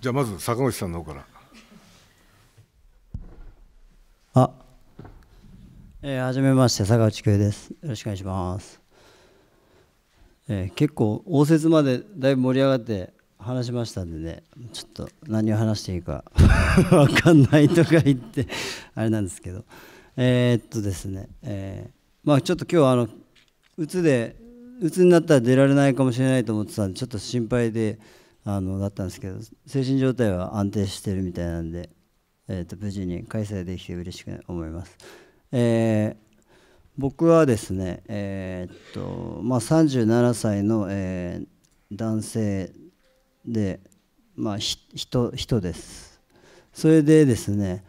じゃあまず坂口さんの方から。あ、えー、はめまして坂口久です。よろしくお願いします。えー、結構応接までだいぶ盛り上がって話しましたんでね、ちょっと何を話していいか わかんないとか言ってあれなんですけど、えー、っとですね、えー、まあちょっと今日はあの鬱で鬱になったら出られないかもしれないと思ってたんでちょっと心配で。あのだったんですけど精神状態は安定してるみたいなんで、えーと、無事に開催できて嬉しく思います。えー僕はですね、えー、っとまあ、37歳の、えー、男性で、まあ、人人です。それでですね、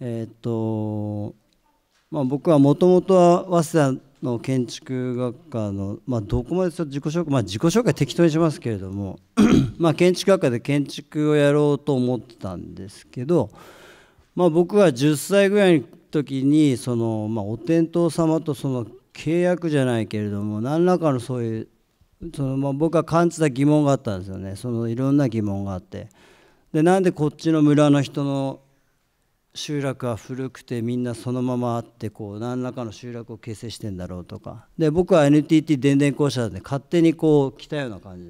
えー、っとまあ、僕はもともとは早稲田の建築学科の、まあ、どこまで自己紹介、まあ、自己紹介適当にしますけれども まあ建築学科で建築をやろうと思ってたんですけど、まあ、僕は10歳ぐらいの時にその、まあ、お天道様とその契約じゃないけれども何らかのそういうその、まあ、僕は感じた疑問があったんですよねそのいろんな疑問があってでなんでこっちの村の人の集落は古くてみんなそのままあってこう何らかの集落を形成してんだろうとかで僕は NTT 電電公社で勝手にこう来たような感じ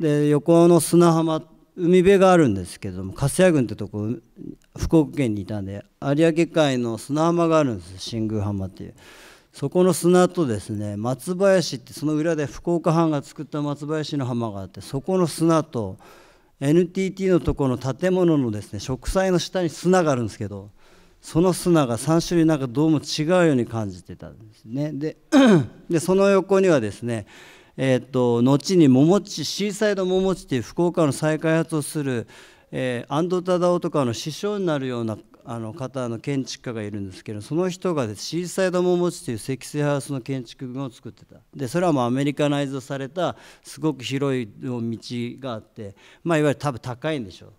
でで横の砂浜海辺があるんですけども粕谷郡ってとこ福岡県にいたんで有明海の砂浜があるんです新宮浜っていうそこの砂とですね松林ってその裏で福岡藩が作った松林の浜があってそこの砂と。NTT のところの建物のですね植栽の下に砂があるんですけどその砂が3種類なんかどうも違うように感じてたんですねで でその横にはですねえーと、後に桃地シーサイド桃地という福岡の再開発をする、えー、安藤忠オとかの師匠になるようなあの方の建築家がいるんですけどその人がシーサイドモモチという積水ハウスの建築群を作ってたでそれはもうアメリカナイズされたすごく広い道があって、まあ、いわゆる多分高いんでしょう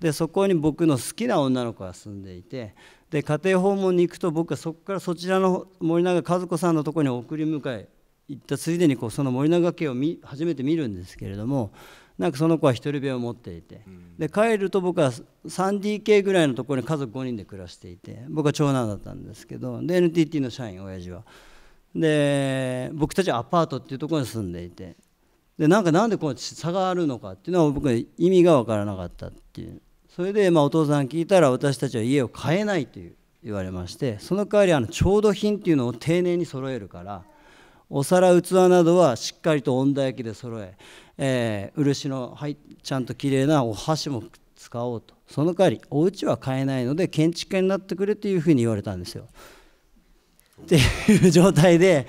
でそこに僕の好きな女の子が住んでいてで家庭訪問に行くと僕はそこからそちらの森永和子さんのとこに送り迎え行ったついでにこうその森永家を見初めて見るんですけれどもなんかその子は一人部屋を持っていて、で帰ると僕は 3DK ぐらいのところに家族5人で暮らしていて僕は長男だったんですけどで NTT の社員親父はで僕たちはアパートっていうところに住んでいてでなんかなんでこう差があるのかっていうのは僕は意味が分からなかったっていうそれでまあお父さん聞いたら私たちは家を買えないという言われましてその代わりあの調度品っていうのを丁寧に揃えるからお皿器などはしっかりと温度焼きで揃ええー、漆の、はい、ちゃんと綺麗なお箸も使おうとその代わりお家は買えないので建築家になってくれというふうに言われたんですよ。っていう状態で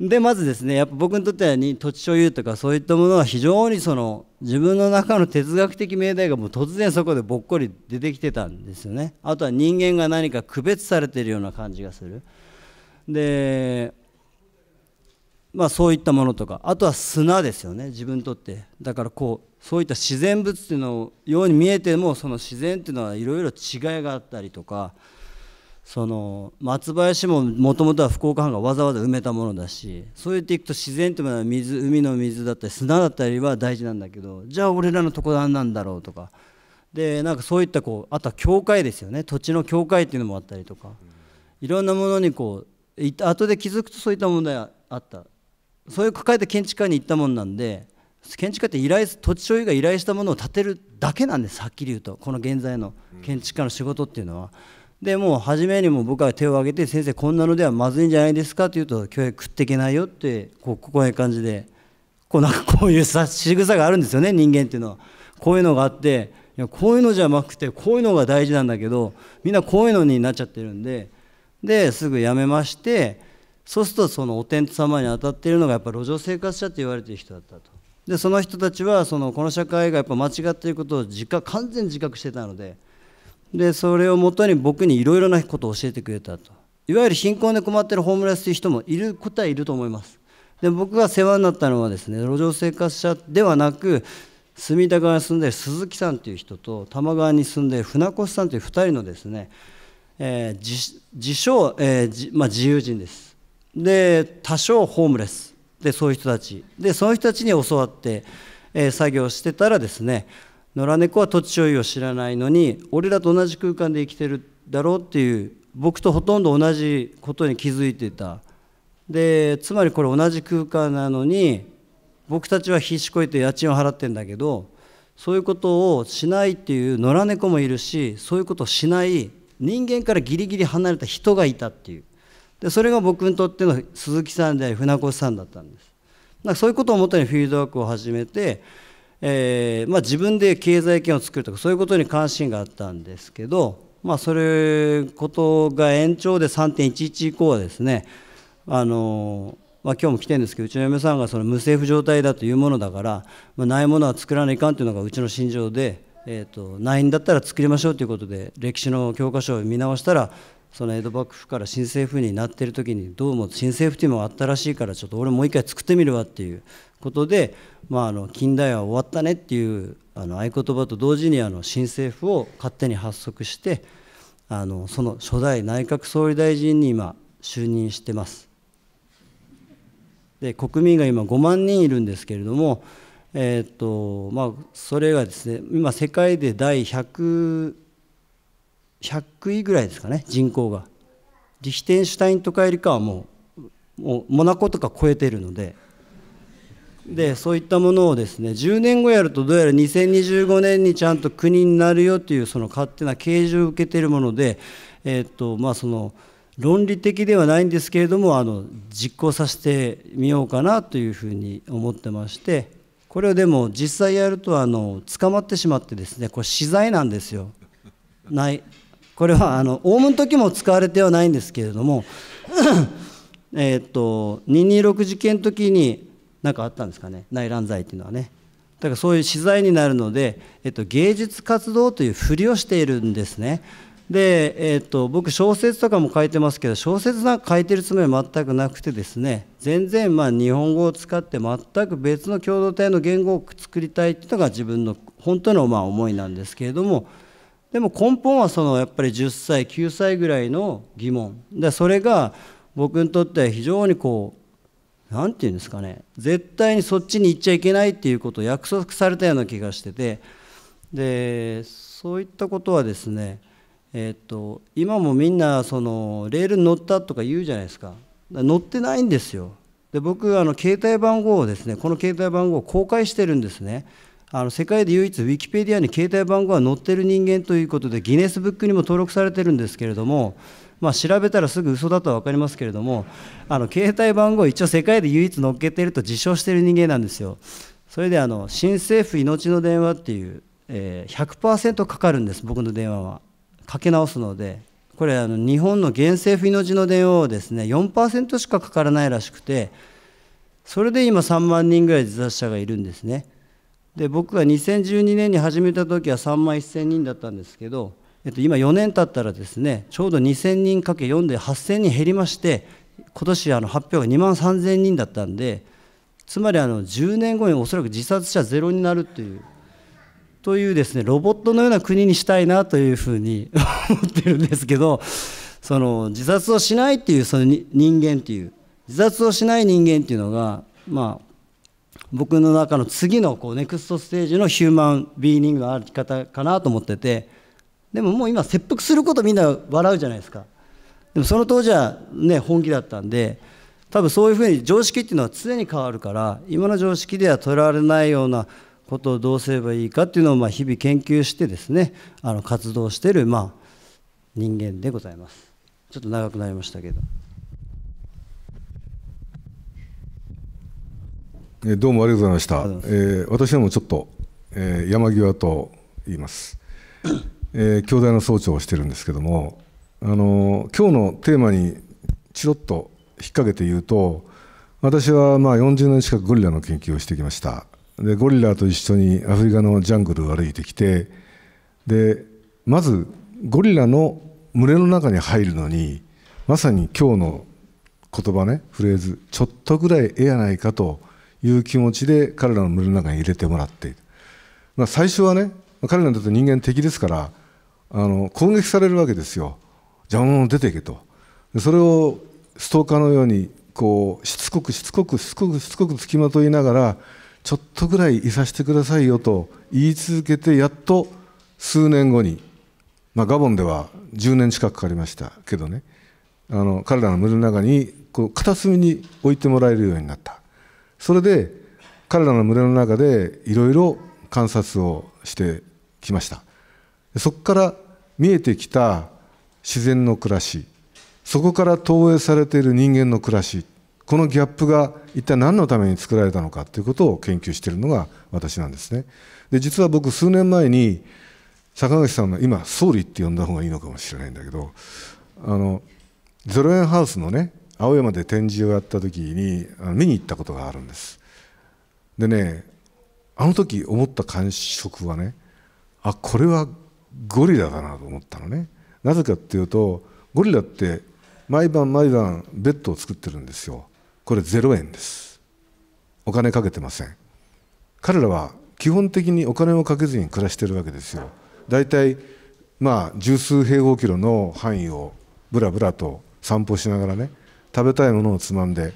でまずですねやっぱ僕にとっては土地所有とかそういったものは非常にその自分の中の哲学的命題がもう突然そこでぼっこり出てきてたんですよねあとは人間が何か区別されてるような感じがするでまあ、そういったものとかあとは砂ですよね自分にとってだからこうそういった自然物っていうのように見えてもその自然っていうのはいろいろ違いがあったりとかその松林ももともとは福岡藩がわざわざ埋めたものだしそうやっていくと自然っていうのは水海の水だったり砂だったりは大事なんだけどじゃあ俺らのとこ何なんだろうとかでなんかそういったこうあとは境界ですよね土地の境界っていうのもあったりとかいろんなものにこう後で気づくとそういった問題あったそういう抱えて建築家に行ったもんなんで建築家って依頼土地所有が依頼したものを建てるだけなんですはっきり言うとこの現在の建築家の仕事っていうのは。でもう初めにも僕は手を挙げて先生こんなのではまずいんじゃないですかと言うと教育食っていけないよってこう こういう感じでこうなんかこういうさ仕草があるんですよね人間っていうのはこういうのがあっていやこういうのじゃなくてこういうのが大事なんだけどみんなこういうのになっちゃってるんでですぐ辞めましてそうするとそのお天道様に当たっているのがやっぱ路上生活者と言われている人だったとでその人たちはそのこの社会がやっぱ間違っていることを自覚完全に自覚してたのででそれをもとに僕にいろいろなことを教えてくれたといわゆる貧困で困っているホームレスという人もいることはいると思いますで僕が世話になったのはですね路上生活者ではなく隅田川に住んでいる鈴木さんという人と多摩川に住んでいる船越さんという2人のですね、えー、自称、えーまあ、自由人ですで多少ホームレスでそういう人たちでその人たちに教わって、えー、作業してたらですね野良猫は土地所有を知らないのに俺らと同じ空間で生きてるだろうっていう僕とほとんど同じことに気づいてたでつまりこれ同じ空間なのに僕たちは必死こいて家賃を払ってんだけどそういうことをしないっていう野良猫もいるしそういうことをしない人間からギリギリ離れた人がいたっていうでそれが僕にとっての鈴木さんであり船越さんだったんですだかそういうことをもとにフィードバックを始めて、えー、まあ、自分で経済圏を作るとかそういうことに関心があったんですけど、まあ、それことが延長で3.11以降はですねあのまあ、今日も来てるんですけどうちの嫁さんがその無政府状態だというものだから、まあ、ないものは作らないかんというのがうちの心情で、えーと、とないんだったら作りましょうということで歴史の教科書を見直したらその江戸幕府から新政府になってる時にどうも新政府っていうのがあったらしいからちょっと俺もう一回作ってみるわっていうことで、まあ、あの近代は終わったねっていうあの合言葉と同時にあの新政府を勝手に発足してあのその初代内閣総理大臣に今就任してます。で国民が今5万人いるんですけれども、えーとまあ、それがですね今世界で第100 100位ぐらいですかね人口がリヒテンシュタインとかよりかはもうもうモナコとか超えてるのででそういったものをですね10年後やるとどうやら2025年にちゃんと国になるよというその勝手な啓示を受けているもので、えー、っとまあ、その論理的ではないんですけれどもあの実行させてみようかなというふうに思ってましてこれをでも実際やるとあの捕まってしまってですねこれ資材なんですよ。ないこれはあのオウムの時も使われてはないんですけれども えっと226事件の時に何かあったんですかね内乱罪っていうのはねだからそういう資材になるので、えっと、芸術活動というふりをしているんですねで、えっと、僕小説とかも書いてますけど小説なんか書いてるつもりは全くなくてですね全然まあ日本語を使って全く別の共同体の言語を作りたいというのが自分の本当のまあ思いなんですけれどもでも根本はそのやっぱり10歳9歳ぐらいの疑問でそれが僕にとっては非常にこう何て言うんですかね絶対にそっちに行っちゃいけないっていうことを約束されたような気がしててでそういったことはですねえー、っと今もみんなそのレールに乗ったとか言うじゃないですか乗ってないんですよで僕あの携帯番号をですねこの携帯番号を公開してるんですねあの世界で唯一ウィキペディアに携帯番号が載ってる人間ということでギネスブックにも登録されてるんですけれども、まあ、調べたらすぐ嘘だとは分かりますけれどもあの携帯番号一応世界で唯一載っけてると自称してる人間なんですよそれであの新政府命の電話っていう、えー、100%かかるんです僕の電話はかけ直すのでこれあの日本の現政府命の電話をですね4%しかかからないらしくてそれで今3万人ぐらい自殺者がいるんですね。で僕が2012年に始めた時は3万1000人だったんですけど、えっと、今4年経ったらですねちょうど2000人かけ4で8000人減りまして今年あの発表が2万3000人だったんでつまりあの10年後におそらく自殺者ゼロになるというというですねロボットのような国にしたいなというふうに 思ってるんですけどその自殺をしないっていうその人間っていう自殺をしない人間っていうのがまあ僕の中の次のこうネクストステージのヒューマンビーニングのあり方かなと思っててでももう今切腹することみんな笑うじゃないですかでもその当時はね本気だったんで多分そういうふうに常識っていうのは常に変わるから今の常識ではとらわれないようなことをどうすればいいかっていうのをまあ日々研究してですねあの活動してるまあ人間でございますちょっと長くなりましたけど。えどうもありがとうございました。えー、私もちょっと、えー、山際と言います。えー、の総長をしてるんですけども、あの今日のテーマにちロっと引っ掛けて言うと、私はまあ40年近くゴリラの研究をしてきました。でゴリラと一緒にアフリカのジャングルを歩いてきて、でまずゴリラの群れの中に入るのに、まさに今日の言葉ねフレーズちょっとぐらいええやないかと。いう気持ちで彼らの群れの中に入れてもらっている、まあ、最初はね彼らにとって人間敵ですからあの攻撃されるわけですよ邪魔者出ていけとそれをストーカーのようにこうしつこくしつこくしつこくしつこくつきまといながらちょっとぐらいいさせてくださいよと言い続けてやっと数年後に、まあ、ガボンでは10年近くかかりましたけどねあの彼らの群れの中にこう片隅に置いてもらえるようになったそれで彼らの群れの中でいろいろ観察をしてきましたそこから見えてきた自然の暮らしそこから投影されている人間の暮らしこのギャップが一体何のために作られたのかということを研究しているのが私なんですねで実は僕数年前に坂口さんの今総理って呼んだ方がいいのかもしれないんだけどあのゼロ円ハウスのね青山で展示をやった時に見に行ったことがあるんですでねあの時思った感触はねあこれはゴリラだなと思ったのねなぜかっていうとゴリラって毎晩毎晩ベッドを作ってるんですよこれ0円ですお金かけてません彼らは基本的にお金をかけずに暮らしてるわけですよだいたいまあ十数平方キロの範囲をぶらぶらと散歩しながらね食べたいものをつまんで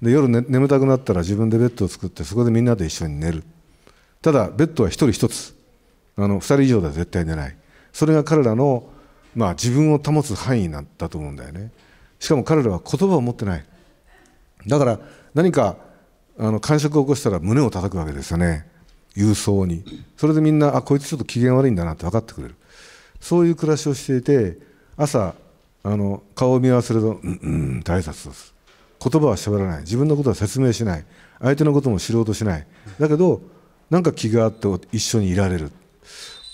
で夜、ね、眠たくなったら自分でベッドを作ってそこでみんなで一緒に寝るただベッドは1人1つあの2人以上では絶対寝ないそれが彼らの、まあ、自分を保つ範囲なんだと思うんだよねしかも彼らは言葉を持ってないだから何かあの感触を起こしたら胸を叩くわけですよね郵送にそれでみんなあこいつちょっと機嫌悪いんだなって分かってくれるそういう暮らしをしていて朝あの顔を見合わせると「うんうん」大挨拶をする言葉は喋らない自分のことは説明しない相手のことも知ろうとしないだけどなんか気があって一緒にいられる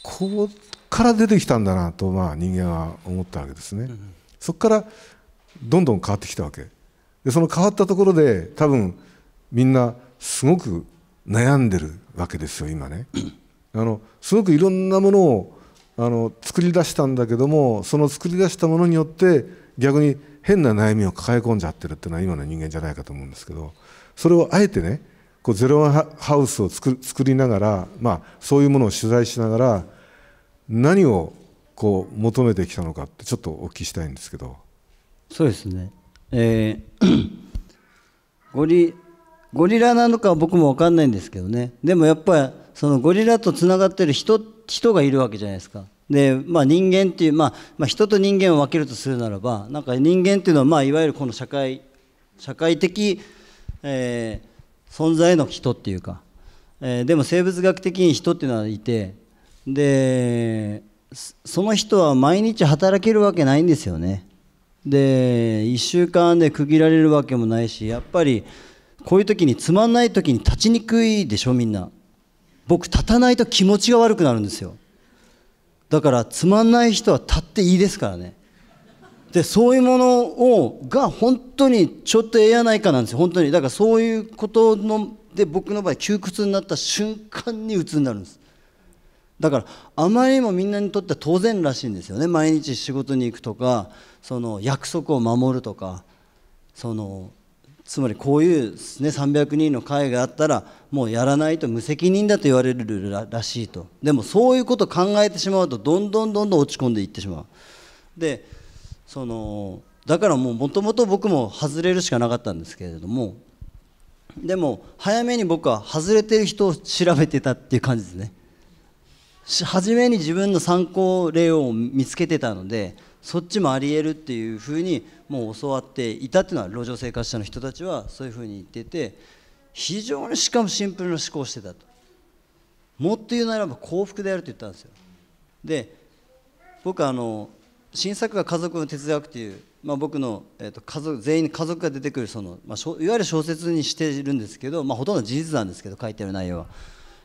ここから出てきたんだなと、まあ、人間は思ったわけですね、そこからどんどん変わってきたわけでその変わったところで多分みんなすごく悩んでるわけですよ今ねあのすごくいろんなものをあの作り出したんだけどもその作り出したものによって逆に変な悩みを抱え込んじゃってるっていうのは今の人間じゃないかと思うんですけどそれをあえてねこうゼロハウスを作りながら、まあ、そういうものを取材しながら何をこう求めてきたのかってちょっとお聞きしたいんですけどそうですね、えー、ゴリゴリラなのかは僕も分かんないんですけどねでもやっぱりそのゴリラとつながってる人って人がいるわけじゃないですか。でまあ、人間っていう、まあ、まあ、人と人間を分けるとするならばなんか人間っていうのは、まあ、いわゆるこの社会社会的、えー、存在の人っていうか、えー、でも生物学的に人っていうのはいてでその人は毎日働けるわけないんですよねで1週間で区切られるわけもないしやっぱりこういう時につまんない時に立ちにくいでしょみんな僕立たないと気持ちが悪くなるんですよだからつまんない人は立っていいですからねでそういうものをが本当にちょっとええやないかなんですよ本当にだからそういうことので僕の場合窮屈になった瞬間に鬱になるんですだからあまりにもみんなにとっては当然らしいんですよね毎日仕事に行くとかその約束を守るとかそのつまりこういう、ね、300人の会があったらもうやらないと無責任だと言われるらしいとでもそういうことを考えてしまうとどんどんどんどん落ち込んでいってしまうでそのだからもうもともと僕も外れるしかなかったんですけれどもでも早めに僕は外れてる人を調べてたっていう感じですね初めに自分の参考例を見つけてたのでそっちもありえるっていうふうにもう教わっていたっていうのは路上生活者の人たちはそういうふうに言ってて非常にしかもシンプルな思考をしてたともっと言うならば幸福であると言ったんですよで僕あの新作が「家族の哲学」っていう、まあ、僕の、えー、と家族全員家族が出てくるその、まあ、いわゆる小説にしているんですけど、まあ、ほとんど事実なんですけど書いてる内容は、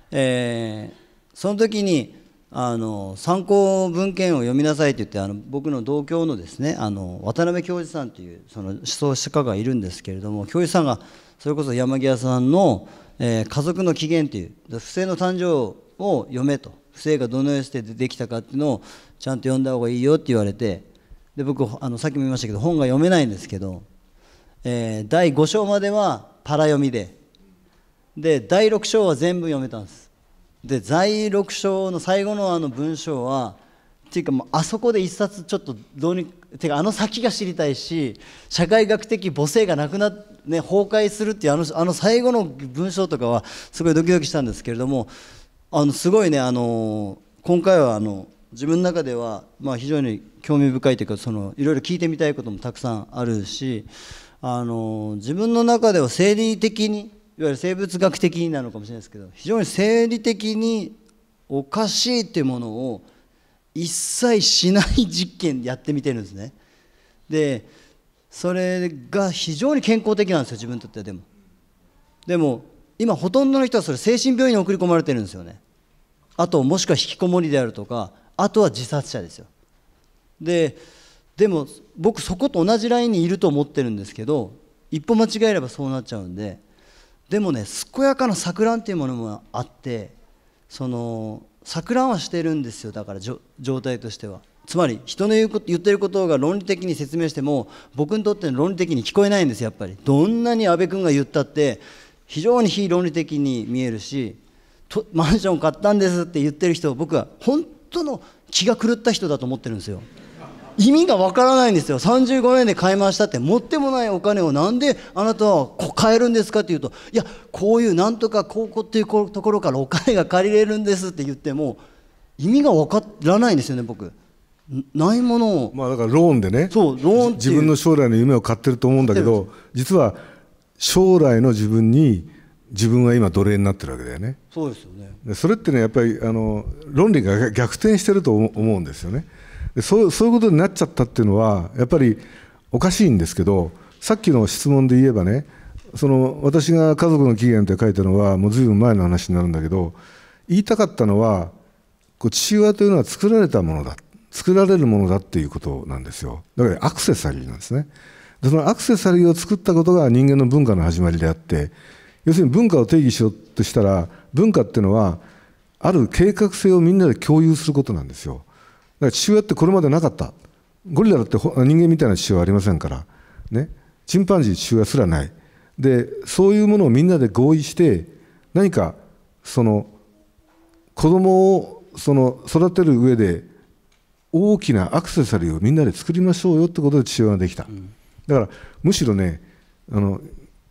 えー、その時にあの参考文献を読みなさいと言ってあの僕の同郷のですねあの渡辺教授さんというその思想史家がいるんですけれども教授さんがそれこそ山際さんの、えー、家族の起源という不正の誕生を読めと不正がどのようにしてできたかっていうのをちゃんと読んだ方がいいよって言われてで僕あのさっきも言いましたけど本が読めないんですけど、えー、第5章まではパラ読みでで第6章は全部読めたんですで在六章の最後のあの文章はっていうかもうあそこで一冊ちょっとどうにてかあの先が知りたいし社会学的母性がなくなね、崩壊するっていうあのあの最後の文章とかはすごいドキドキしたんですけれどもあのすごいねあの今回はあの自分の中では、まあ、非常に興味深いというかそのいろいろ聞いてみたいこともたくさんあるしあの自分の中では生理的にいわゆる生物学的なのかもしれないですけど非常に生理的におかしいっていうものを一切しない実験やってみてるんですねでそれが非常に健康的なんですよ自分にとってでもでも今ほとんどの人はそれ精神病院に送り込まれてるんですよねあともしくは引きこもりであるとかあとは自殺者ですよででも僕そこと同じラインにいると思ってるんですけど一歩間違えればそうなっちゃうんででもね健やかな錯乱っていうものもあってその錯乱はしてるんですよだから状態としてはつまり人の言うこと言ってることが論理的に説明しても僕にとっての論理的に聞こえないんですやっぱりどんなに安倍君が言ったって非常に非論理的に見えるしとマンション買ったんですって言ってる人を僕は本当の気が狂った人だと思ってるんですよ意味がわからないんですよ35年で買いましたって持ってもないお金をなんであなたは買えるんですかってうといやこういうなんとか高校っていうところからお金が借りれるんですって言っても意味がわからないんですよね僕ないものをまあだからローンでねそうローン自分の将来の夢を買ってると思うんだけど実は将来の自分に自分は今奴隷になってるわけだよねそうですよねそれってねやっぱりあの論理が逆転してると思うんですよね、そうそういうことになっちゃったっていうのはやっぱりおかしいんですけどさっきの質問で言えばねその私が「家族の起源」って書いたのはもう随分前の話になるんだけど言いたかったのはこう父親というのは作られたものだ作られるものだっていうことなんですよだからアクセサリーなんですねでそのアクセサリーを作ったことが人間の文化の始まりであって要するに文化を定義しようとしたら文化っていうのはある計画性をみんなで共有することなんですよら父親ってこれまでなかった。ゴリラだって人間みたいな父親はありませんから、ね、チンパンジー父親すらない。で、そういうものをみんなで合意して、何かその子供をその育てる上で大きなアクセサリーをみんなで作りましょうよってことで父親ができた、だからむしろねあの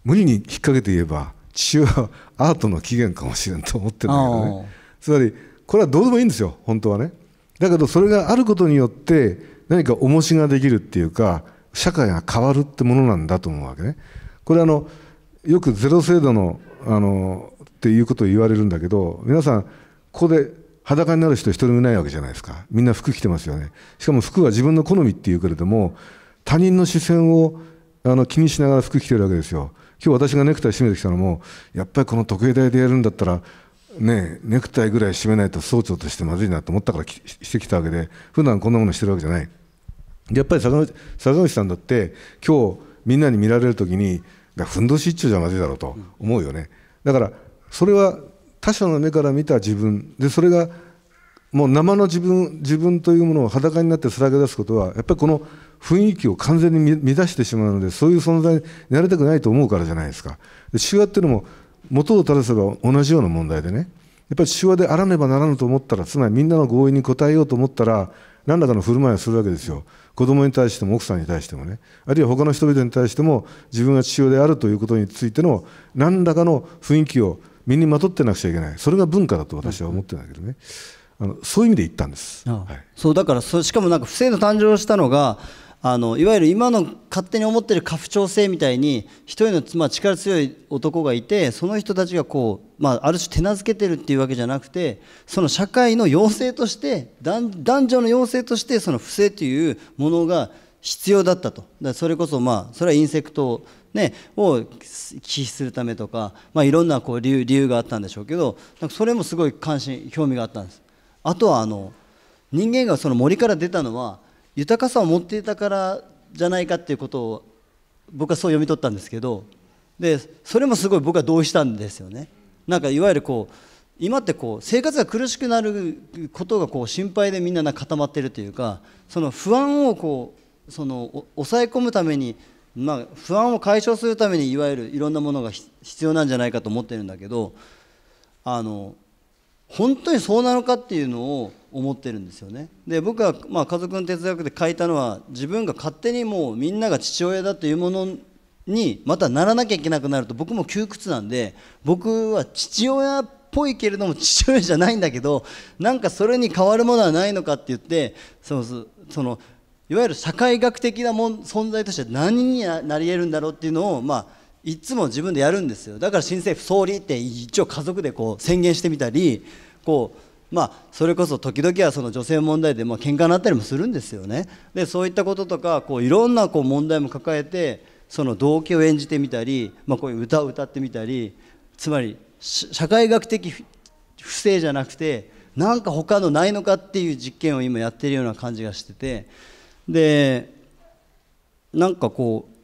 無理に引っ掛けて言えば父親はアートの起源かもしれんと思ってるんだけどねつまりこれはどうでもいいんですよ本当はねだけどそれがあることによって何か重しができるっていうか社会が変わるってものなんだと思うわけね。これあのよくゼロ制度のあのっていうことを言われるんだけど皆さんここで裸になる人一人もいないわけじゃないですかみんな服着てますよねしかも服は自分の好みっていうけれども他人の視線をあの気にしながら服着てるわけですよ今日私がネクタイ締めてきたのもやっぱりこの時計台でやるんだったらね、ネクタイぐらい締めないと総長としてまずいなと思ったからしてきたわけで普段こんなものしてるわけじゃないやっぱり坂口さんだって今日みんなに見られる時にふんどし一丁じゃまずいだろうと思うよね、だからそれは他者の目から見た自分でそれがもう生の自分自分というものを裸になってさらけ出すことはやっぱりこの雰囲気を完全に乱してしまうのでそういう存在になりたくないと思うからじゃないですか。で手話っていうのも元を正せば同じような問題でねやっぱり手話であらねばならぬと思ったらつまりみんなの合意に応えようと思ったら何らかの振る舞いをするわけですよ子供に対しても奥さんに対してもねあるいは他の人々に対しても自分が父親であるということについての何らかの雰囲気を身にまとってなくちゃいけないそれが文化だと私は思ってないけどね、あのそういう意味で言ったんです、ああはい、そうだからしかもなんか不正の誕生したのがあのいわゆる今の勝手に思ってる家父長制みたいに一人の、まあ、力強い男がいてその人たちがこう、まあ、ある種手なずけてるっていうわけじゃなくてその社会の要請として男女の要請としてその不正というものが必要だったとだそれこそまあそれはインセクトね、を忌避するためとか、まあ、いろんなこう理由理由があったんでしょうけどなんかそれもすごい関心興味があったんですあとはあの人間がその森から出たのは豊かさを持っていたからじゃないかっていうことを僕はそう読み取ったんですけどでそれもすごい僕は同意したんですよね。なんかいわゆるこう今ってこう生活が苦しくなることがこう心配でみんなな固まってるというかその不安をこうその抑え込むために、まあ、不安を解消するためにいわゆるいろんなものが必要なんじゃないかと思ってるんだけどあの本当にそうなのかっていうのを思ってるんですよねで僕はまあ家族の哲学で書いたのは自分が勝手にもうみんなが父親だというものにまたならなきゃいけなくなると僕も窮屈なんで僕は父親っぽいけれども父親じゃないんだけどなんかそれに変わるものはないのかって言ってそのそのいわゆる社会学的なもん存在として何になり得るんだろうっていうのをまあいつも自分でやるんですよだから新政府総理って一応家族でこう宣言してみたりこうまあ、それこそ時々はその女性問題でも喧嘩になったりもするんですよねでそういったこととかこういろんなこう問題も抱えてその動機を演じてみたり、まあ、こういう歌を歌ってみたりつまり社会学的不正じゃなくて何か他のないのかっていう実験を今やってるような感じがしててでなんかこう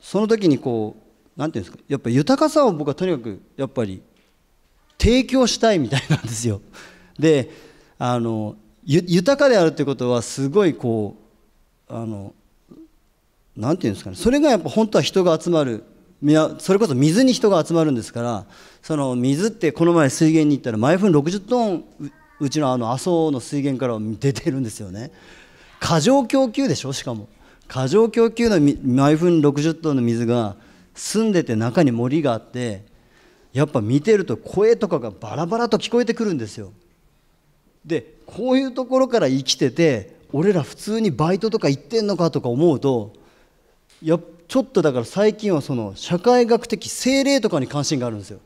その時にこう何て言うんですかやっぱ豊かさを僕はとにかくやっぱり提供したいみたいなんですよであの豊かであるということはすごいこうあのなんていうんですかねそれがやっぱ本当は人が集まるそれこそ水に人が集まるんですからその水ってこの前水源に行ったら毎分60トンうちのあの阿蘇の水源から出てるんですよね過剰供給でしょしかも過剰供給の毎分60トンの水が澄んでて中に森があってやっぱ見てると声とかがバラバラと聞こえてくるんですよでこういうところから生きてて俺ら普通にバイトとか行ってんのかとか思うとやちょっとだから最近はその社会学的精霊とかに関心があるんですよ。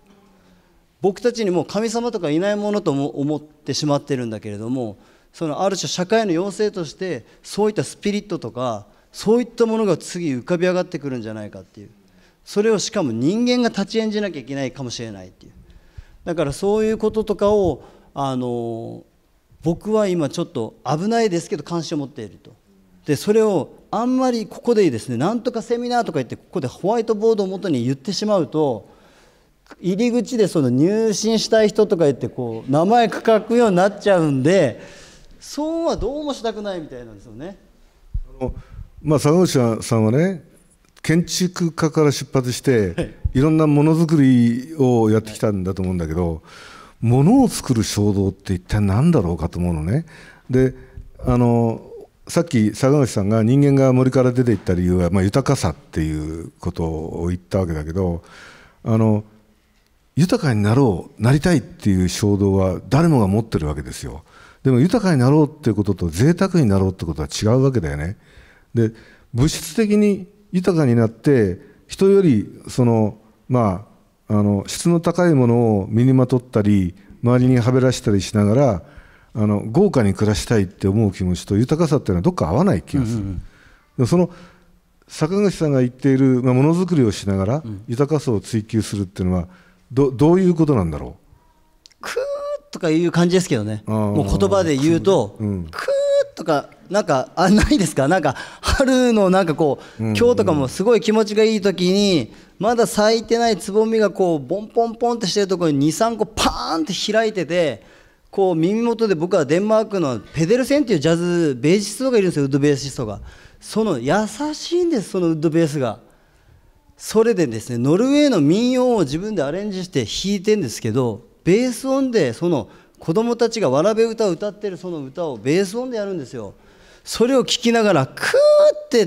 僕たちにも神様とかいないものとも思ってしまってるんだけれどもそのある種社会の要請としてそういったスピリットとかそういったものが次浮かび上がってくるんじゃないかっていうそれをしかも人間が立ち演じなきゃいけないかもしれないっていうだからそういうこととかをあのー僕は今ちょっと危ないですけど関心を持っているとでそれをあんまりここでですねなんとかセミナーとか言ってここでホワイトボードを元に言ってしまうと入り口でその入信したい人とか言ってこう名前書くようになっちゃうんでそうはどうもしたくないみたいなんですよね。あのまあ、坂口さんはね建築家から出発して、い、ろんなものづくりをやってきたんだと思うんだけど。はい物を作る衝動って一体何だろうかと思うのね。であのさっき坂口さんが人間が森から出ていった理由は、まあ、豊かさっていうことを言ったわけだけどあの豊かになろうなりたいっていう衝動は誰もが持ってるわけですよでも豊かになろうっていうことと贅沢になろうってことは違うわけだよねで物質的に豊かになって人よりそのまああの質の高いものを身にまとったり周りにはべらしたりしながらあの豪華に暮らしたいって思う気持ちと豊かさっていうのはどっか合わない気がする、うんうん、その坂口さんが言っている、まあ、ものづくりをしながら豊かさを追求するっていうのはどどういうことなんだろうクーとかいう感じですけどねもう言葉で言うと、うん、クとかなんかあないですかなんか春のなんかこう今日とかもすごい気持ちがいい時にまだ咲いてないつぼみがこうボンポンポンってしてるところに23個パーンって開いててこう耳元で僕はデンマークのペデルセンっていうジャズベーシストがいるんですよウッドベーシストがその優しいんですそのウッドベースがそれでですねノルウェーの民謡を自分でアレンジして弾いてんですけどベース音でその「子どもたちがわらべ歌を歌ってるその歌をベース音でやるんですよそれを聞きながらクー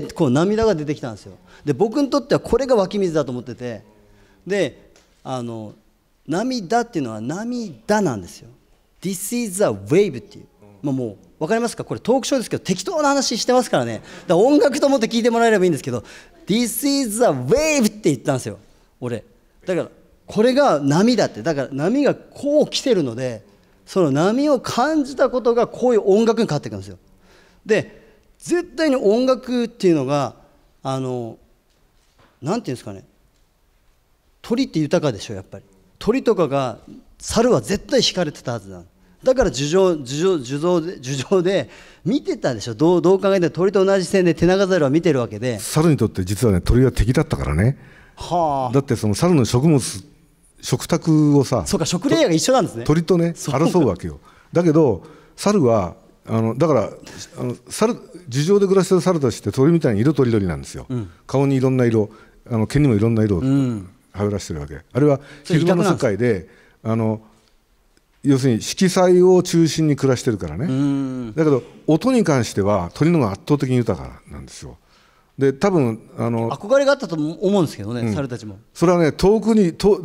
ってこう涙が出てきたんですよで僕にとってはこれが湧き水だと思っててであの涙っていうのは涙なんですよ This is a wave っていう、まあ、もう分かりますかこれトークショーですけど適当な話してますからねだから音楽と思って聞いてもらえればいいんですけど This is a wave って言ったんですよ俺だからこれが波だってだから波がこう来てるのでその波を感じたことがこういう音楽に変わっていくんですよで絶対に音楽っていうのがあの何て言うんですかね鳥って豊かでしょやっぱり鳥とかが猿は絶対惹かれてたはずなだから樹上樹上樹上で樹上で見てたでしょどうどう考えても鳥と同じ線でテナガザルは見てるわけで猿にとって実はね鳥は敵だったからねはあ、だってその猿の食物食卓をさそうか食レイが一緒なんですね鳥とね争うわけよだけど猿はあのだからあの猿樹上で暮らしてる猿たちって鳥みたいに色とりどりなんですよ、うん、顔にいろんな色あの毛にもいろんな色をはべらしてるわけ、うん、あれは昼間の世界であの要するに色彩を中心に暮らしてるからねだけど音に関しては鳥の方が圧倒的に豊かなんですよで多分あの憧れがあったと思うんですけどね、うん、猿たちもそれはね遠くにと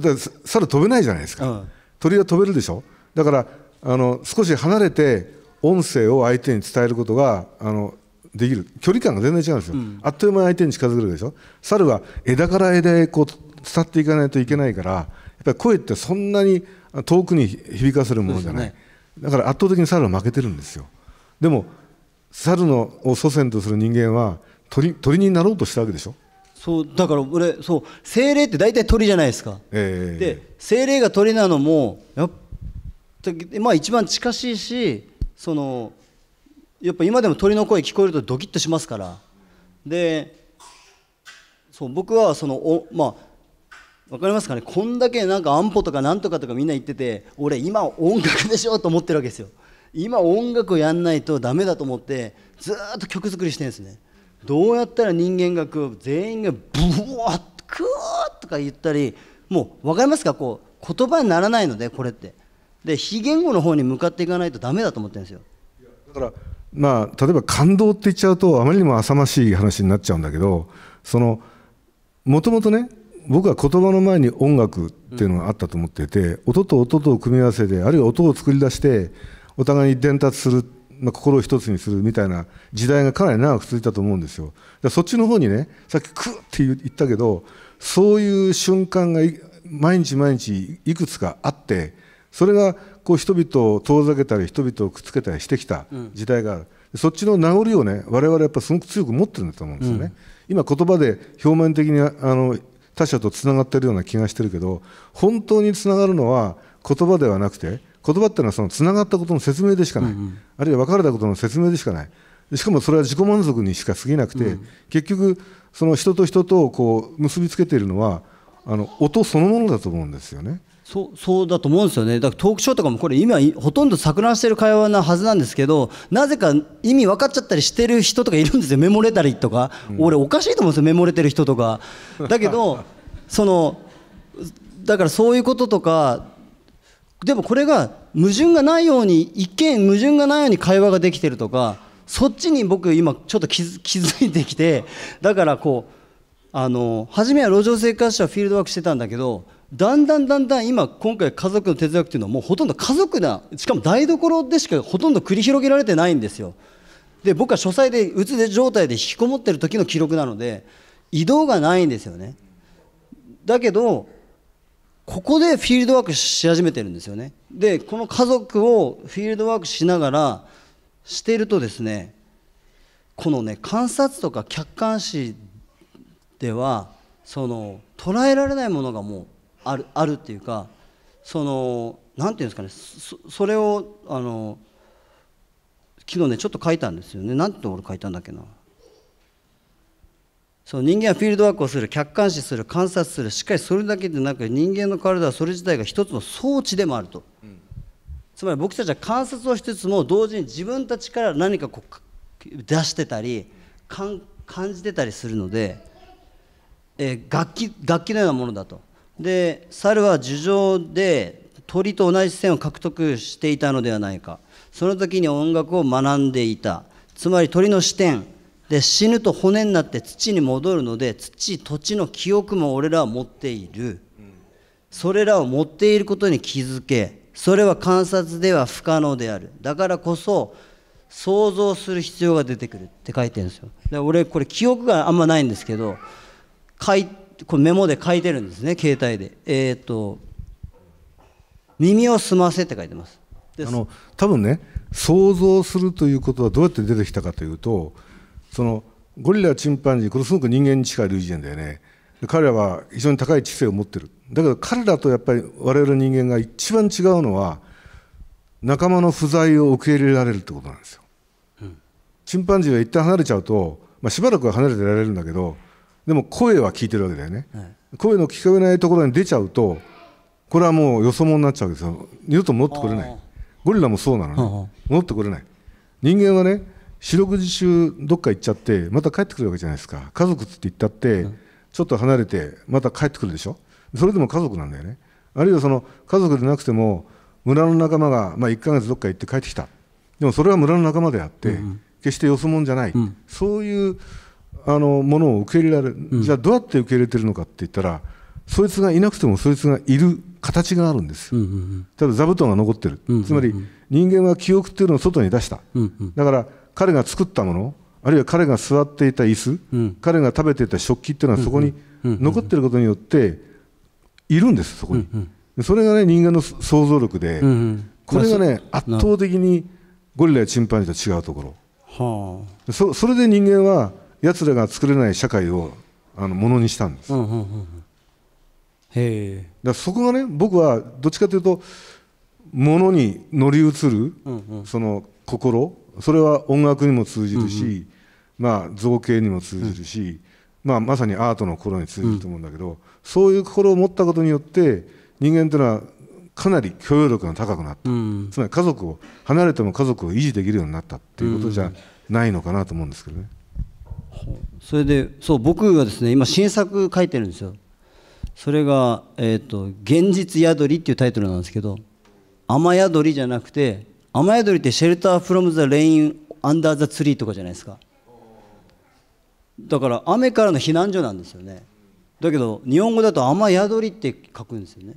猿飛べないじゃないですか、うん、鳥は飛べるでしょだからあの少し離れて音声を相手に伝えることがあのできる距離感が全然違うんですよ、うん、あっという間に相手に近づけるでしょ猿は枝から枝へこう伝っていかないといけないからやっぱり声ってそんなに遠くに響かせるものじゃない、ね、だから圧倒的に猿は負けてるんですよでも猿のを祖先とする人間は鳥鳥になろうとしたわけでしょそうだから俺そう精霊って大体鳥じゃないですか、えー、で精霊が鳥なのもやっまあ一番近しいしそのやっぱ今でも鳥の声聞こえるとドキッとしますからでそう僕はそのおまあ分かりますかねこんだけなんか安保とかなんとかとかみんな言ってて俺今音楽でしょと思ってるわけですよ今音楽をやんないとダメだと思ってずっと曲作りしてるんですねどうやったら人間がこう全員がブワックーとか言ったりもう分かりますかこう言葉にならないのでこれってで非言語の方に向かっていかないとダメだと思ってるんですよだからまあ例えば感動って言っちゃうとあまりにも浅ましい話になっちゃうんだけどそのもともとね僕は言葉の前に音楽っていうのがあったと思っていて、音と音と組み合わせてあるいは音を作り出してお互いに伝達するまあ、心を一つにするみたいな時代がかなり長く続いたと思うんですよ。だそっちの方にねさっきクーって言ったけどそういう瞬間が毎日毎日いくつかあってそれがこう人々を遠ざけたり人々をくっつけたりしてきた時代がある、うん、そっちの名残をね我々やっぱすごく強く持ってるんだと思うんですよね。うん、今言葉で表面的にあの他者とつながってるような気がしてるけど本当につながるのは言葉ではなくて言葉っていうのはそのつながったことの説明でしかない、うんうん、あるいは別れたことの説明でしかないしかもそれは自己満足にしか過ぎなくて、うん、結局その人と人とこう結びつけているのはあの音そのものだと思うんですよね。そうそうだと思うんですよねだからトークショーとかもこれ今ほとんど錯乱してる会話なはずなんですけどなぜか意味分かっちゃったりしてる人とかいるんですよメモれたりとか、うん、俺おかしいと思うんですよメモれてる人とかだけどそのだからそういうこととかでもこれが矛盾がないように一見矛盾がないように会話ができてるとかそっちに僕今ちょっと気づ いてきてだからこうあの初めは路上生活者はフィールドワークしてたんだけどだんだんだんだん今今回家族の哲学っていうのはもうほとんど家族なしかも台所でしかほとんど繰り広げられてないんですよ。で僕は書斎でうつ状態で引きこもってる時の記録なので移動がないんですよね。だけどここでフィールドワークし始めてるんですよねでこの家族をフィールドワークしながらしてるとですねこのね観察とか客観視ではその捉えられないものがもうあるあるっていうかその何ていうんですかねそれをあの昨日ねちょっと書いたんですよね何てところ書いたんだっけなその人間はフィールドワークをする客観視する観察するしっかりそれだけでなく人間の体はそれ自体が一つの装置でもあると、うん、つまり僕たちは観察をしつつも同時に自分たちから何かこう出してたり感じてたりするので、えー、楽器楽器のようなものだとで猿は樹上で鳥と同じ線を獲得していたのではないかその時に音楽を学んでいたつまり鳥の視点で死ぬと骨になって土に戻るので土土地の記憶も俺らは持っている、それらを持っていることに気づけそれは観察では不可能であるだからこそ想像する必要が出てくるって書いてるんですよで俺これ記憶があんまないんですけど書いこれメモで書いてるんですね携帯でえっ、ー、と「耳を澄ませ」って書いてますあの多分ね想像するということはどうやって出てきたかというとそのゴリラチンパンジーこれすごく人間に近い類人だよね彼らは非常に高い知性を持ってるだけど彼らとやっぱり我々人間が一番違うのは仲間の不在を受け入れられるってことなんですよ、うん、チンパンジーは一旦離れちゃうと、まあ、しばらくは離れてられるんだけどでも声は聞いてるわけだよね、はい、声の聞こえないところに出ちゃうとこれはもうよそ者になっちゃうわけですよ二度と戻ってこれないゴリラもそうなのね、戻ってこれない人間はね四六時中どっか行っちゃってまた帰ってくるわけじゃないですか家族って言ったって、ちょっと離れてまた帰ってくるでしょそれでも家族なんだよねあるいはその家族でなくても村の仲間が、まあ、1か月どっか行って帰ってきたでもそれは村の仲間であって、決してよそ者じゃない、うん、そういうあのものを受け入れられる、うん、じゃあどうやって受け入れてるのかって言ったらそいつがいなくてもそいつがいる形があるんですうんうんうん、ただ座布団が残ってる、うんうんうん、つまり人間は記憶っていうのを外に出した、うんうん、だから彼が作ったものあるいは彼が座っていた椅子、うん、彼が食べていた食器っていうのはそこに残ってることによっているんですそこに、うんうん、それがね人間の想像力で、うんうん、これがね圧倒的にゴリラやチンパンジーと違うところ、はあ、そそれで人間はやつらが作れない社会をあのものにしたんです、うんうんうん、へだそこがね僕はどっちかというとものに乗り移る、うんうん、その心それは音楽にも通じるし、うんうん、まあ、造形にも通じるし、うん、まあ、まさにアートの心に通じると思うんだけど、うん、そういう心を持ったことによって人間というのはかなり許容力が高くなった、うん、つまり家族を離れても家族を維持できるようになったっていうことじゃないのかなと思うんですけどね。それでそう僕がですね今新作書いてるんですよ。それが、えーと「現実宿り」っていうタイトルなんですけど雨宿りじゃなくて雨宿りってシェルターフロムザレインアンダーザツリーとかじゃないですかだから雨からの避難所なんですよねだけど日本語だと雨宿りって書くんですよね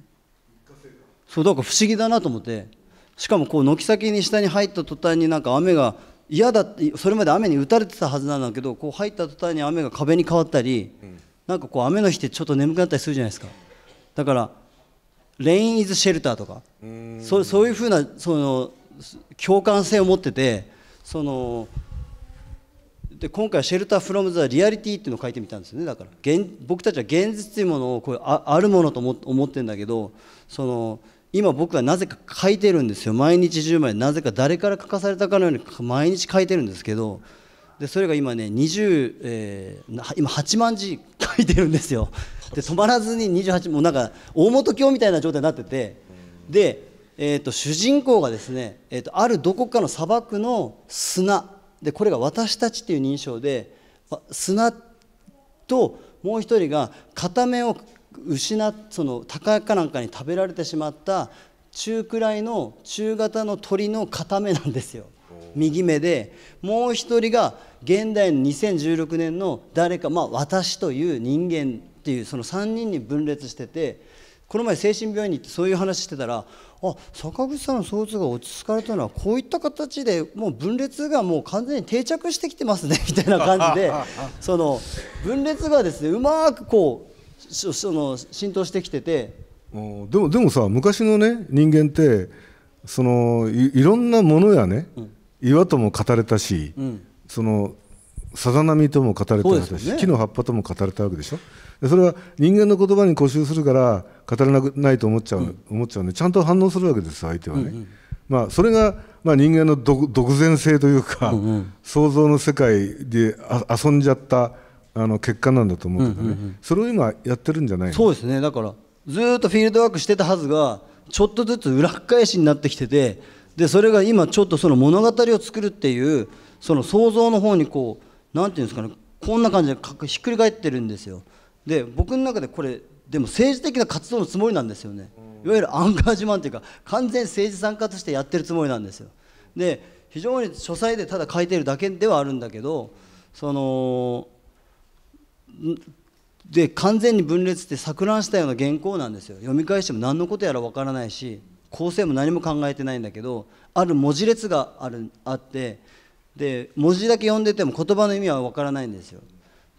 そうだから不思議だなと思ってしかもこう軒先に下に入った途端になんか雨が嫌だってそれまで雨に打たれてたはずなんだけどこう入った途端に雨が壁に変わったり、なんかこう雨の日ってちょっと眠くなったりするじゃないですかだからレイン・イズ・シェルターとかそうそういうふうなその共感性を持っててそので今回「シェルター・フロム・ザ・リアリティ」っていうのを書いてみたんですよねだから現僕たちは現実というものをこうああるものと思ってるんだけどその今僕はなぜか書いてるんですよ毎日10枚なぜか誰から書かされたかのように毎日書いてるんですけどでそれが今ね20、えー、今8万字書いてるんですよで止まらずに28もうなんか大本教みたいな状態になっててでえーと、主人公がですね、えーと、あるどこかの砂漠の砂でこれが私たちという認証で砂ともう一人が片目を失っその高かなんかに食べられてしまった中くらいの中型の鳥の片目なんですよ右目でもう一人が現代の2016年の誰か、まあ、私という人間っていうその3人に分裂してて。この前精神病院に行ってそういう話してたらあ坂口さんの相図が落ち着かれたのはこういった形でもう分裂がもう完全に定着してきてますねみたいな感じで その分裂がですねうまくこうその浸透してきててでもでもさ昔のね人間ってそのいろんなものやね、うん、岩とも語れたし、うん、そのさざ波とも語れてましたし、ね、木の葉っぱとも語れたわけでしょそれは人間の言葉に固執するから語れなくないと思っちゃう、うん、思っちゃうねちゃんと反応するわけです相手はね、うんうん、まあ、それが、まあ、人間の独善性というか、うんうん、想像の世界で遊んじゃったあの結果なんだと思うけどね、うんうんうん、それを今やってるんじゃないそうですねだからずっとフィールドワークしてたはずがちょっとずつ裏返しになってきててでそれが今ちょっとその物語を作るっていうその想像の方にこう何ていうんですかねこんな感じでひっくり返ってるんですよで僕の中でこれでも政治的な活動のつもりなんですよねいわゆるアンガージマンというか完全政治参加としてやってるつもりなんですよで非常に書斎でただ書いてるだけではあるんだけどそので完全に分裂って錯乱したような原稿なんですよ読み返しても何のことやらわからないし構成も何も考えてないんだけどある文字列があるあってで文字だけ読んでても言葉の意味は分からないんですよ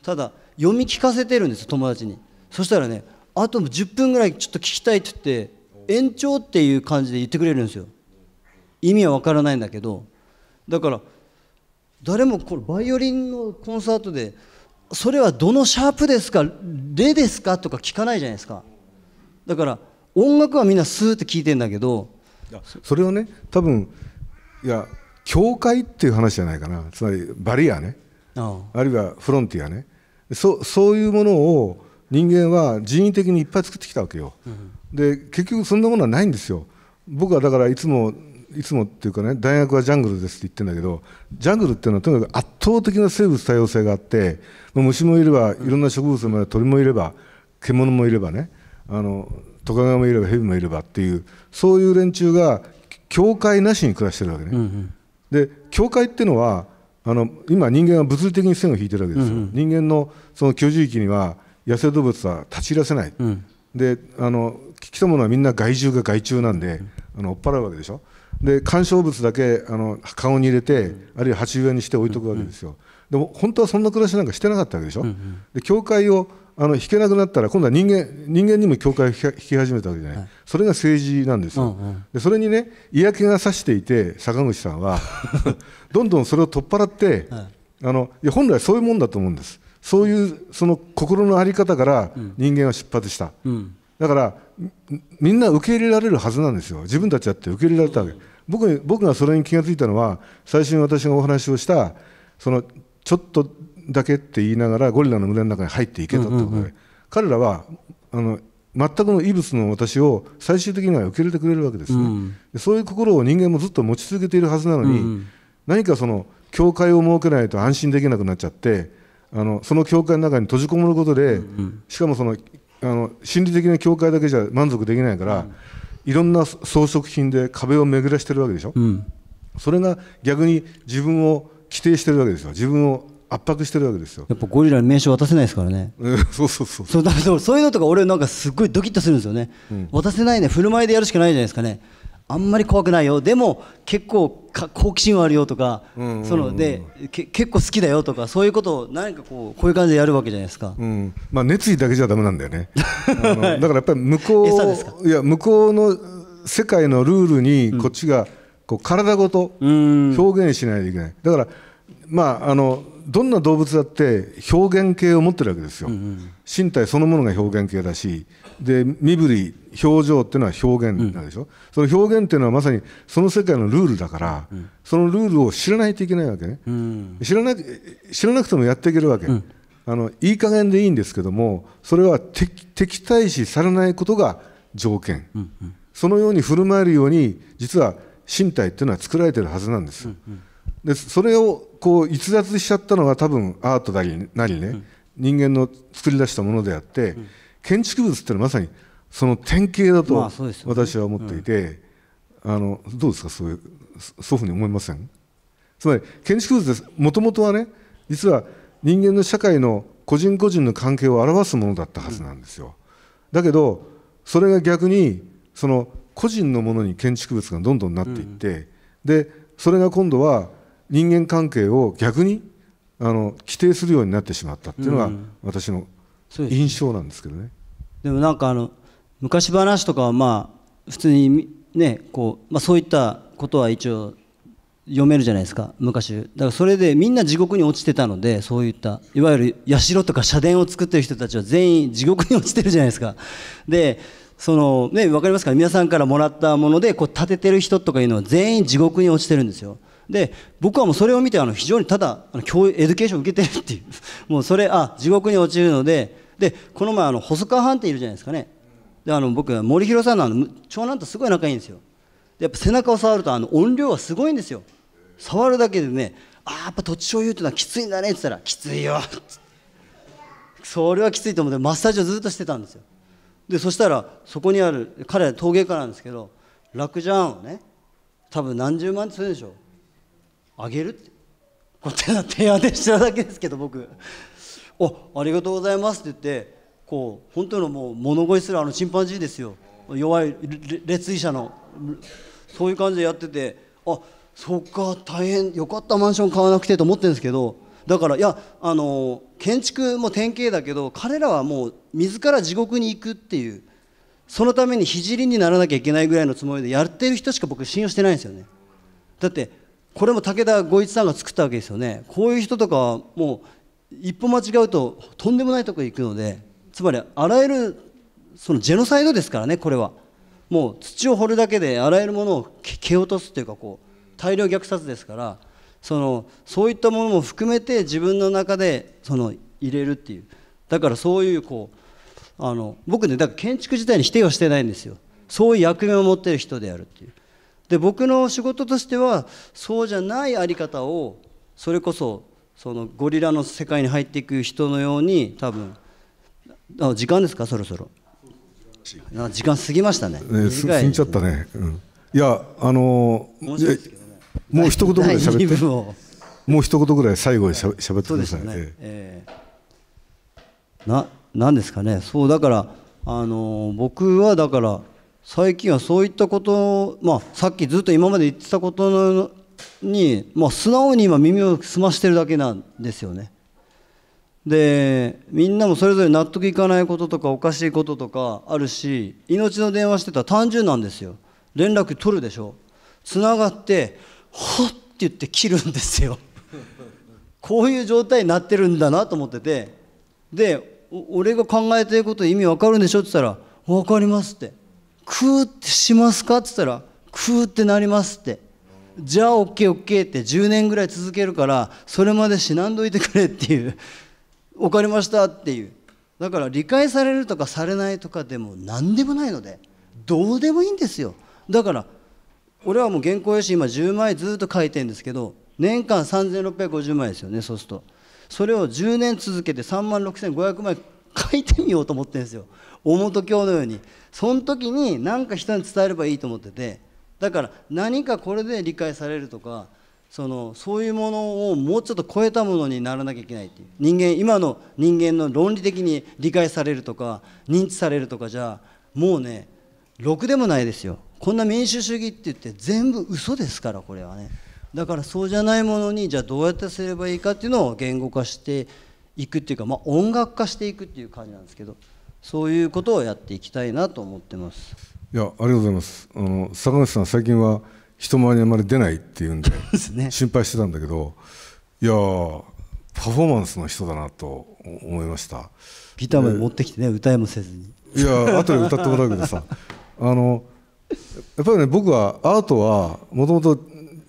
ただ読み聞かせてるんです友達にそしたらねあと10分ぐらいちょっと聞きたいって言って延長っていう感じで言ってくれるんですよ意味は分からないんだけどだから誰もこれバイオリンのコンサートでそれはどのシャープですかレですかとか聞かないじゃないですかだから音楽はみんなスーって聞いてんだけどそれをね多分いや境界っていう話じゃないかなつまりバリアねあるいはフロンティアねそそういうものを人間は人為的にいっぱい作ってきたわけよ、うん、で結局そんなものはないんですよ僕はだからいつもいつもっていうかね大学はジャングルですって言ってるんだけどジャングルっていうのはとにかく圧倒的な生物多様性があって虫もいればいろんな植物もいれば鳥もいれば獣もいればねあのトカゲもいればヘビもいればっていうそういう連中が境界なしに暮らしてるわけね、うんうんで教会っていうのはあの今人間は物理的に線を引いてるわけですよ、うんうん、人間のその居住域には野生動物は立ち入らせない、うん、であの来たものはみんな害獣が害虫なんで、あの追っ払うわけでしょで観賞物だけあの顔に入れて、うん、あるいは鉢植えにして置いとくわけですよ、うんうん、でも本当はそんな暮らしなんかしてなかったわけでしょ、うんうん、で教会をあの引けなくなったら今度は人間人間にも教会を引き始めたわけじゃない、はい、それが政治なんですよ、うんうん、でそれにね嫌気がさしていて坂口さんは どんどんそれを取っ払って、はい、あのいや本来そういうもんだと思うんですそういうその心の在り方から人間は出発した、うんうん、だからみんな受け入れられるはずなんですよ自分たちだって受け入れられたわけ、うん、僕僕がそれに気が付いたのは最初に私がお話をしたそのちょっとだけって言いながらゴリラの群れの中に入っていけたことで、うんうんうん、彼らはあの全くの異物の私を最終的には受け入れてくれるわけですね、うん、そういう心を人間もずっと持ち続けているはずなのに、うんうん、何かその境界を設けないと安心できなくなっちゃってあのその境界の中に閉じこもることで、うんうん、しかもそのあの心理的な境界だけじゃ満足できないから、うん、いろんな装飾品で壁を巡らしてるわけでしょ、うん、それが逆に自分を規定してるわけですよ自分を圧迫してるわけですよやっぱゴリラに名刺渡せないですからね、そうそうそうそうだからそういうのとか俺なんかすごいドキッとするんですよね、うん、渡せないね振る舞いでやるしかないじゃないですかねあんまり怖くないよでも結構好奇心はあるよとか、うんうん、そので結構好きだよとかそういうことを何かこうこういう感じでやるわけじゃないですか、うん、まあ、熱意だけじゃだめなんだよね だからやっぱり向こういや向こうの世界のルールにこっちがこう体ごと表現しないといけない、だからまああのどんな動物だって表現系を持ってるわけですよ、うんうん、身体そのものが表現形だしで身振り表情っていうのは表現なんでしょ、うん、その表現っていうのはまさにその世界のルールだから、うん、そのルールを知らないといけないわけね、うん、知らな知らなくてもやっていけるわけ、うん、あのいい加減でいいんですけどもそれは敵対視されないことが条件、うんうん、そのように振る舞えるように実は身体っていうのは作られてるはずなんです、うんうんでそれをこう逸脱しちゃったのが多分アートなりなりね、うん、人間の作り出したものであって、うん、建築物ってのはまさにその典型だと私は思っていて、まあねうん、あのどうですかそういうそういうふうに思いませんつまり建築物ですもともとはね実は人間の社会の個人個人の関係を表すものだったはずなんですよ、だけどそれが逆にその個人のものに建築物がどんどんなっていって、でそれが今度は人間関係を逆にあの規定するようになってしまったっていうのが私の印象なんですけどね。うん、でもなんかあの昔話とかはまあ普通にねこう、まあ、そういったことは一応読めるじゃないですか昔だからそれでみんな地獄に落ちてたのでそういったいわゆる社とか社殿を作ってる人たちは全員地獄に落ちてるじゃないですかでそのね分かりますか皆さんからもらったものでこう建ててる人とかいうのは全員地獄に落ちてるんですよで僕はもうそれを見てあの非常にただあの教エデュケーション受けてるっていう もうそれあ地獄に落ちるのででこの前あの細川藩っているじゃないですかねであの僕森弘さんのあの長男とすごい仲いいんですよでやっぱ背中を触るとあの音量がすごいんですよ触るだけでねあやっぱ土地所有っていうのはきついんだねって言ったらきついよそれはきついと思ってマッサージをずっとしてたんですよでそしたらそこにある彼は陶芸家なんですけど楽ジャンをね多分何十万ってするでしょうあげるってこうって提案でしただけですけど僕おありがとうございますって言ってこう本当のもう物乞いするあのチンパンジーですよ弱い列位者のそういう感じでやっててあそっか大変よかったマンション買わなくてと思ってるんですけどだからいやあの建築も典型だけど彼らはもう自ら地獄に行くっていうそのために肘にならなきゃいけないぐらいのつもりでやってる人しか僕信用してないんですよねだってこれも武田五一さんが作ったわけですよねこういう人とかはもう一歩間違うととんでもないところに行くのでつまりあらゆるそのジェノサイドですからねこれはもう土を掘るだけであらゆるものを蹴落とすというかこう大量虐殺ですからそのそういったものも含めて自分の中でその入れるっていうだからそういうこうあの僕ねだから建築自体に否定はしてないんですよそういう役目を持ってる人であるっていうで僕の仕事としてはそうじゃないあり方をそれこそそのゴリラの世界に入っていく人のように多分あ時間ですかそろそろあ時間過ぎましたねね過ぎちゃったね、うん、いやあのーね、もう一言ぐらい喋ってもう一言ぐらい最後にしゃべってください、ねええー、ななんですかねそうだからあのー、僕はだから最近はそういったことまあ、さっきずっと今まで言ってたことに、まあ、素直に今耳を澄ましてるだけなんですよね。でみんなもそれぞれ納得いかないこととかおかしいこととかあるし命の電話してたら単純なんですよ連絡取るでしょつながって「はっ!」って言って切るんですよ こういう状態になってるんだなと思っててで俺が考えてること意味わかるんでしょって言ったら「分かります」ってクうってしますかって言ったら、クーってなりますって。じゃあ OKOK、OK OK、って10年ぐらい続けるからそれまで死なんどいてくれっていう分 かりましたっていうだから理解されるとかされないとかでも何でもないのでどうでもいいんですよだから俺はもう原稿用紙今10枚ずっと書いてるんですけど年間3650枚ですよねそうするとそれを10年続けて3万6500枚書いてみようと思ってるんですよ大本教のようにその時に何か人に伝えればいいと思っててだから何かこれで理解されるとかそのそういうものをもうちょっと超えたものにならなきゃいけないっていう人間今の人間の論理的に理解されるとか認知されるとかじゃもうねろくでもないですよこんな民主主義って言って全部嘘ですからこれはねだからそうじゃないものにじゃあどうやってすればいいかっていうのを言語化していくっていうか、まあ、音楽化していくっていう感じなんですけど。そういうことをやっていきたいなと思ってますいやありがとうございますあの坂口さん最近は人前にあまり出ないって言うんで ね、心配してたんだけどいやパフォーマンスの人だなと思いましたギターま持ってきてね歌いもせずにいや後で歌ってもらうけどさ あのやっぱりね僕はアートはもともと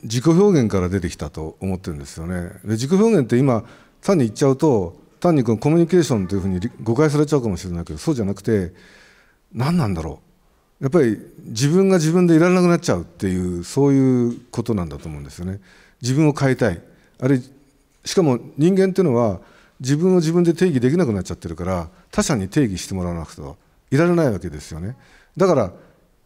自己表現から出てきたと思ってるんですよねで自己表現って今単に言っちゃうと単にこのコミュニケーションというふうに誤解されちゃうかもしれないけどそうじゃなくて何なんだろうやっぱり自分が自分でいられなくなっちゃうっていうそういうことなんだと思うんですよね。自分を変えたいあれしかも人間っていうのは自分を自分で定義できなくなっちゃってるから他者に定義してもらわなくてはいられないわけですよねだから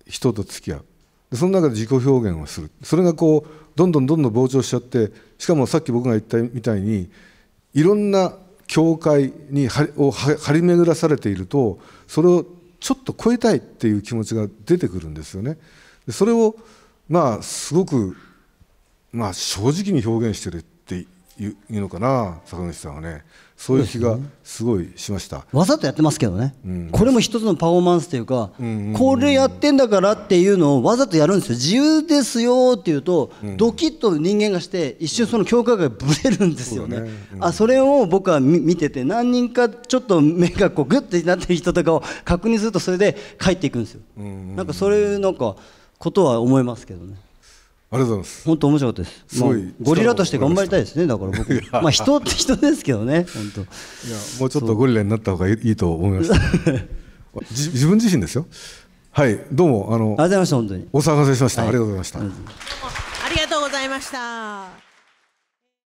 人と付き合うでその中で自己表現をするそれがこうどんどんどんどん膨張しちゃってしかもさっき僕が言ったみたいにいろんな境界に張り巡らされているとそれをちょっと超えたいっていう気持ちが出てくるんですよね。それをまあすごくまあ正直に表現してるいうのかな坂口さんはねそういう気がすごいしました、ね、わざとやってますけどね、うん、これも一つのパフォーマンスというか、うんうん、これやってんだからっていうのをわざとやるんですよ自由ですよっていうと、ドキッと人間がして一瞬その境界がぶれるんですよねそ、ね、あそれを僕は見てて何人かちょっと目がこうグッてなってる人とかを確認するとそれで帰っていくんですよ、なんかそういうなんかことは思いますけどねありがとうございます。本当面白かったです。すごい、ゴリラとして頑張りたいですね。だから僕、まあ人って人ですけどね。本当。いやもうちょっとゴリラになった方がいいと思います。自分自身ですよ。はい、どうもあの。ありがとうございました。本当に。お騒がせしました。ありがとうございました。ありがとうございました。